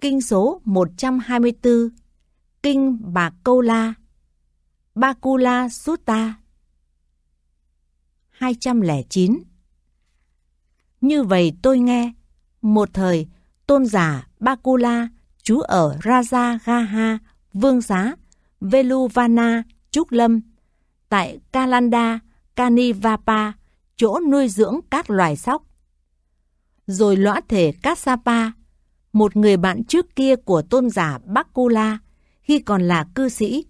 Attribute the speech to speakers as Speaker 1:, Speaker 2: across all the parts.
Speaker 1: Kinh số 124 Kinh Bà Câu La Bakula Sutta 209 Như vậy tôi nghe, một thời tôn giả Bakula trú ở Raja Gaha, Vương Xá, Veluvana, Trúc Lâm, tại Kalanda, Kanivapa, chỗ nuôi dưỡng các loài sóc. Rồi lõa thể Kassapa một người bạn trước kia của tôn giả Bắc khi còn là cư sĩ,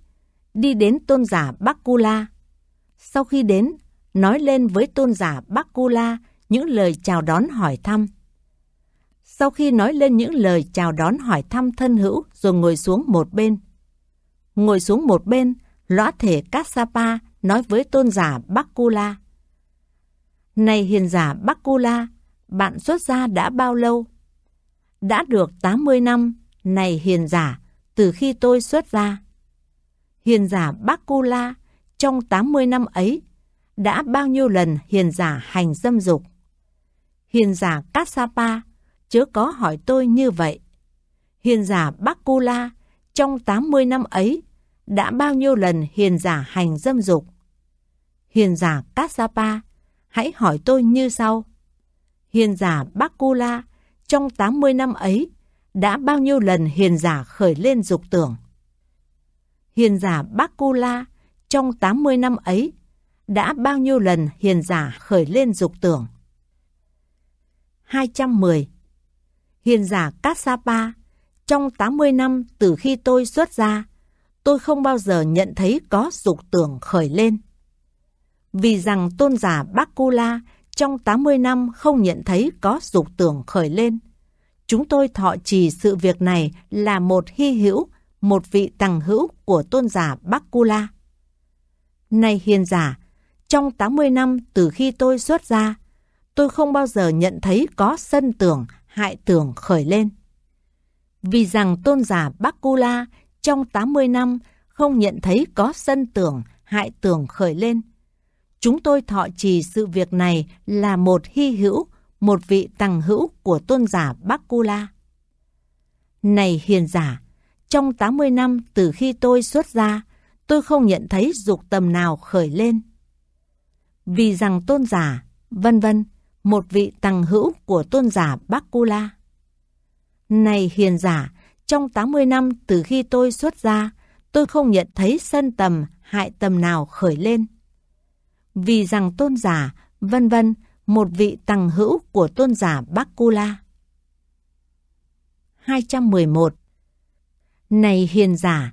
Speaker 1: đi đến tôn giả Bắc Sau khi đến, nói lên với tôn giả Bắc những lời chào đón hỏi thăm. Sau khi nói lên những lời chào đón hỏi thăm thân hữu rồi ngồi xuống một bên. Ngồi xuống một bên, lõa thể Kassapa nói với tôn giả Bắc Này hiền giả Bắc bạn xuất gia đã bao lâu? đã được 80 năm, này hiền giả, từ khi tôi xuất ra. Hiền giả Bác Cô La, trong 80 năm ấy, đã bao nhiêu lần hiền giả hành dâm dục. Hiền giả Kassapa, chớ có hỏi tôi như vậy. Hiền giả Bác Cô La, trong 80 năm ấy, đã bao nhiêu lần hiền giả hành dâm dục. Hiền giả Kassapa, hãy hỏi tôi như sau. Hiền giả Bác Cô La, trong 80 năm ấy, đã bao nhiêu lần hiền giả khởi lên dục tưởng. Hiền giả Bác Cô La trong 80 năm ấy, đã bao nhiêu lần hiền giả khởi lên dục tưởng. 210. Hiền giả Kassapa, trong 80 năm từ khi tôi xuất ra, tôi không bao giờ nhận thấy có dục tưởng khởi lên. Vì rằng tôn giả Bác Cô trong 80 năm không nhận thấy có dục tưởng khởi lên. Chúng tôi thọ trì sự việc này là một hy hữu, một vị tăng hữu của tôn giả Bắc Cu La. Nay hiền giả, trong 80 năm từ khi tôi xuất ra, tôi không bao giờ nhận thấy có sân tưởng, hại tưởng khởi lên. Vì rằng tôn giả Bắc Cu La trong 80 năm không nhận thấy có sân tưởng, hại tưởng khởi lên, chúng tôi thọ trì sự việc này là một hy hữu, một vị tăng hữu của tôn giả Bác Này hiền giả, trong 80 năm từ khi tôi xuất gia, tôi không nhận thấy dục tầm nào khởi lên. Vì rằng tôn giả, vân vân, một vị tăng hữu của tôn giả Bác Này hiền giả, trong 80 năm từ khi tôi xuất gia, tôi không nhận thấy sân tầm, hại tầm nào khởi lên vì rằng tôn giả, vân vân, một vị tăng hữu của tôn giả Bắc Kula. 211 Này hiền giả,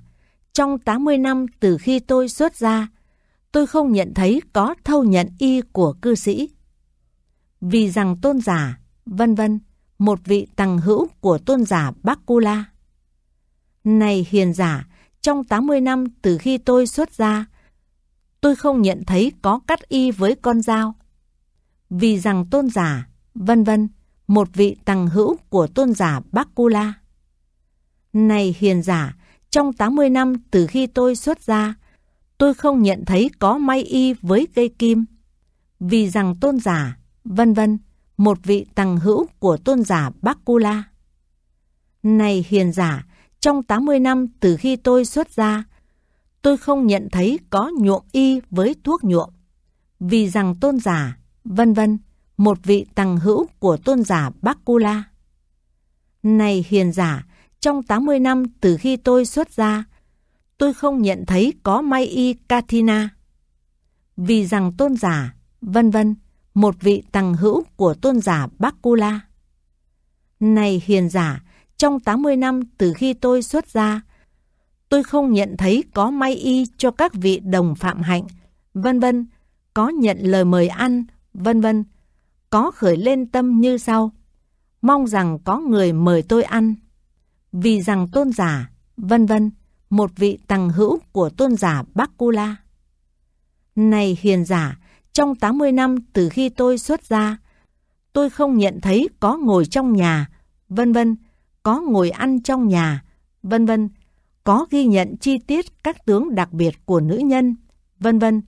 Speaker 1: trong 80 năm từ khi tôi xuất gia tôi không nhận thấy có thâu nhận y của cư sĩ. Vì rằng tôn giả, vân vân, một vị tăng hữu của tôn giả Bắc Kula. Này hiền giả, trong 80 năm từ khi tôi xuất gia tôi không nhận thấy có cắt y với con dao. Vì rằng tôn giả, vân vân, một vị tăng hữu của tôn giả Bác Cu Này hiền giả, trong 80 năm từ khi tôi xuất gia tôi không nhận thấy có may y với cây kim. Vì rằng tôn giả, vân vân, một vị tăng hữu của tôn giả Bác Cu Này hiền giả, trong 80 năm từ khi tôi xuất gia tôi không nhận thấy có nhuộm y với thuốc nhuộm. Vì rằng tôn giả, vân vân, một vị tăng hữu của tôn giả Bác Cô Này hiền giả, trong 80 năm từ khi tôi xuất gia, tôi không nhận thấy có may y Katina. Vì rằng tôn giả, vân vân, một vị tăng hữu của tôn giả Bác Cô Này hiền giả, trong 80 năm từ khi tôi xuất gia, tôi không nhận thấy có may y cho các vị đồng phạm hạnh, vân vân, có nhận lời mời ăn, vân vân, có khởi lên tâm như sau. Mong rằng có người mời tôi ăn. Vì rằng tôn giả, vân vân, một vị tăng hữu của tôn giả Bắc Cu La. Này hiền giả, trong 80 năm từ khi tôi xuất ra, tôi không nhận thấy có ngồi trong nhà, vân vân, có ngồi ăn trong nhà, vân vân, có ghi nhận chi tiết các tướng đặc biệt của nữ nhân, vân vân,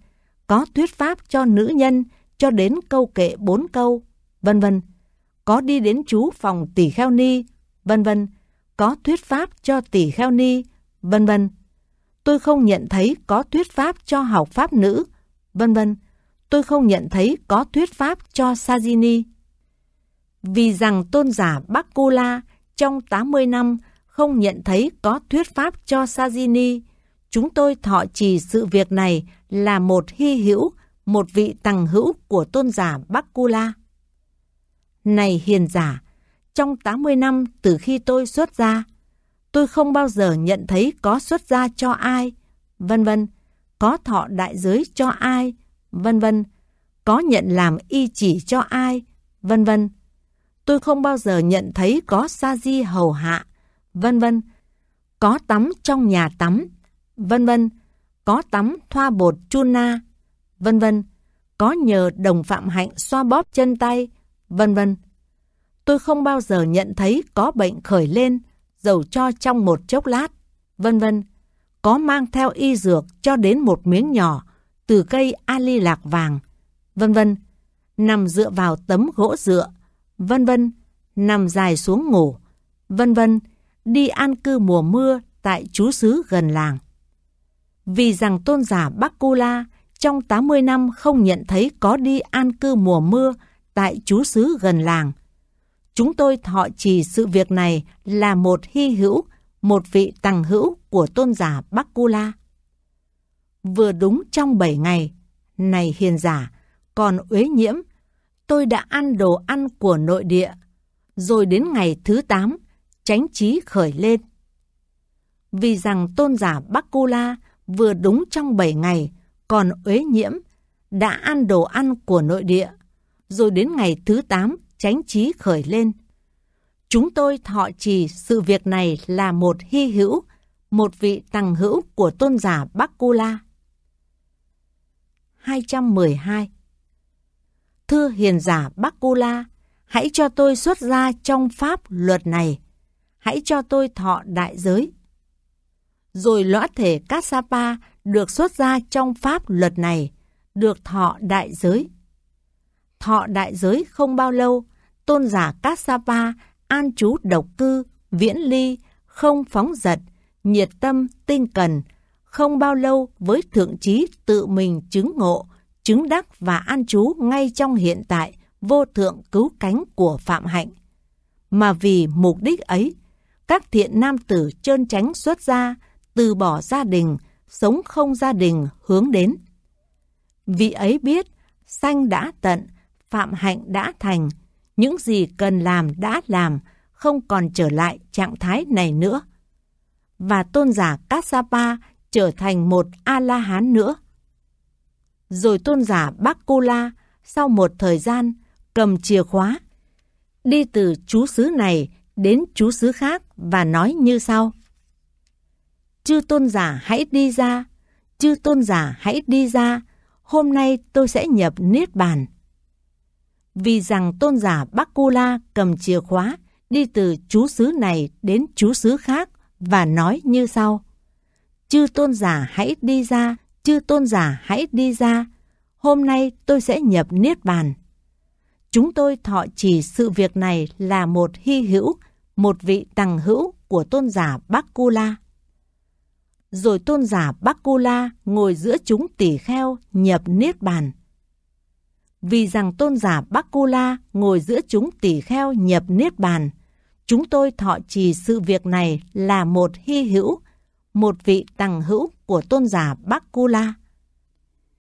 Speaker 1: có thuyết pháp cho nữ nhân cho đến câu kệ bốn câu, vân vân, có đi đến chú phòng tỷ kheo ni, vân vân, có thuyết pháp cho tỷ kheo ni, vân vân. Tôi không nhận thấy có thuyết pháp cho học pháp nữ, vân vân. Tôi không nhận thấy có thuyết pháp cho Sajini. Vì rằng tôn giả Bác Cô La trong 80 năm không nhận thấy có thuyết pháp cho Sajini. Chúng tôi thọ trì sự việc này là một hy hữu, một vị tằng hữu của tôn giả Bắc Này hiền giả, trong 80 năm từ khi tôi xuất gia, tôi không bao giờ nhận thấy có xuất gia cho ai, vân vân, có thọ đại giới cho ai, vân vân, có nhận làm y chỉ cho ai, vân vân. Tôi không bao giờ nhận thấy có sa di hầu hạ, vân vân. Có tắm trong nhà tắm, vân vân. Có tắm thoa bột chuna, vân vân. Có nhờ đồng phạm hạnh xoa bóp chân tay, vân vân. Tôi không bao giờ nhận thấy có bệnh khởi lên, dầu cho trong một chốc lát, vân vân. Có mang theo y dược cho đến một miếng nhỏ từ cây ali lạc vàng, vân vân. Nằm dựa vào tấm gỗ dựa, vân vân. Nằm dài xuống ngủ, vân vân đi an cư mùa mưa tại chú xứ gần làng. Vì rằng tôn giả Bác Cô La trong 80 năm không nhận thấy có đi an cư mùa mưa tại chú xứ gần làng. Chúng tôi thọ trì sự việc này là một hy hữu, một vị tăng hữu của tôn giả Bác Cô La. Vừa đúng trong 7 ngày, này hiền giả, còn uế nhiễm, tôi đã ăn đồ ăn của nội địa. Rồi đến ngày thứ 8, chánh trí khởi lên. Vì rằng tôn giả Bắc vừa đúng trong 7 ngày, còn uế nhiễm, đã ăn đồ ăn của nội địa, rồi đến ngày thứ 8 chánh trí khởi lên. Chúng tôi thọ trì sự việc này là một hy hữu, một vị tăng hữu của tôn giả Bắc Cô La. 212 Thưa hiền giả Bắc hãy cho tôi xuất ra trong pháp luật này hãy cho tôi thọ đại giới. Rồi lõa thể Kassapa được xuất ra trong pháp luật này, được thọ đại giới. Thọ đại giới không bao lâu, tôn giả Kassapa an trú độc cư, viễn ly, không phóng giật, nhiệt tâm, tinh cần, không bao lâu với thượng trí tự mình chứng ngộ, chứng đắc và an trú ngay trong hiện tại vô thượng cứu cánh của phạm hạnh. Mà vì mục đích ấy, các thiện nam tử trơn tránh xuất gia, từ bỏ gia đình, sống không gia đình hướng đến. Vị ấy biết, sanh đã tận, phạm hạnh đã thành, những gì cần làm đã làm, không còn trở lại trạng thái này nữa. Và tôn giả Kassapa trở thành một A-la-hán nữa. Rồi tôn giả Bác Cô La, sau một thời gian, cầm chìa khóa, đi từ chú xứ này đến chú xứ khác và nói như sau. Chư tôn giả hãy đi ra, chư tôn giả hãy đi ra, hôm nay tôi sẽ nhập Niết Bàn. Vì rằng tôn giả Bắc Cô cầm chìa khóa đi từ chú xứ này đến chú xứ khác và nói như sau. Chư tôn giả hãy đi ra, chư tôn giả hãy đi ra, hôm nay tôi sẽ nhập Niết Bàn. Chúng tôi thọ chỉ sự việc này là một hy hữu một vị tàng hữu của tôn giả Bắc Cu Rồi tôn giả Bắc Cu ngồi giữa chúng tỷ kheo nhập niết bàn. Vì rằng tôn giả Bắc Cu ngồi giữa chúng tỷ kheo nhập niết bàn, chúng tôi thọ trì sự việc này là một hy hữu, một vị tàng hữu của tôn giả Bắc Cu